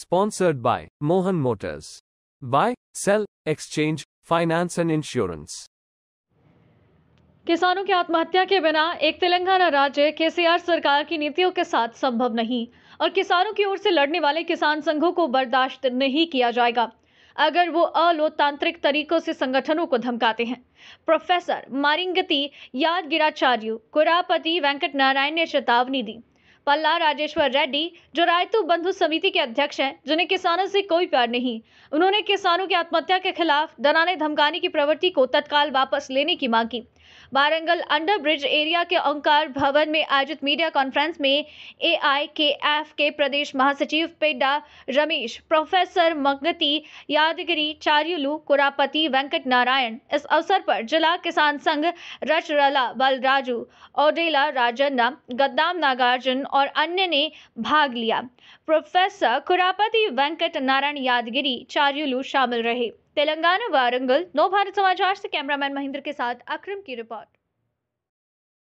Sponsored by Mohan Motors. Buy, sell, exchange, finance and insurance. किसानों की आत्महत्या के बिना एक तेलंगाना राज्य केसीआर सरकार की नीतियों के साथ संभव नहीं और किसानों की ओर से लड़ने वाले किसान संघों को बर्दाश्त नहीं किया जाएगा अगर वो अलोकतांत्रिक तरीकों से संगठनों को धमकाते हैं प्रोफेसर मारिंगती यादगिराचार्य कुरापति वेंकट नारायण ने चेतावनी दी पल्ला राजेश्वर रेड्डी जो रायतू बंधु समिति के अध्यक्ष हैं जिन्हें किसानों से कोई प्यार नहीं उन्होंने किसानों की आत्महत्या के खिलाफ डराने धमकाने की प्रवृत्ति को तत्काल वापस लेने की मांग की बारंगल अंडर ब्रिज एरिया के ओंकार भवन में आयोजित मीडिया कॉन्फ्रेंस में ए के एफ के प्रदेश महासचिव पेड्डा रमेश प्रोफेसर मगनती यादगिरी चार्युलू कुरापति वेंकट नारायण इस अवसर पर जिला किसान संघ रचरला बलराजू ओडेला राजन्ना गद्दाम नागार्जुन और अन्य ने भाग लिया प्रोफेसर कुरापति वेंकट नारायण यादगिरी चार्युलू शामिल रहे तेलंगाना वारंगल नव भारत समाचार से कैमरामैन महेंद्र के साथ अक्रम की रिपोर्ट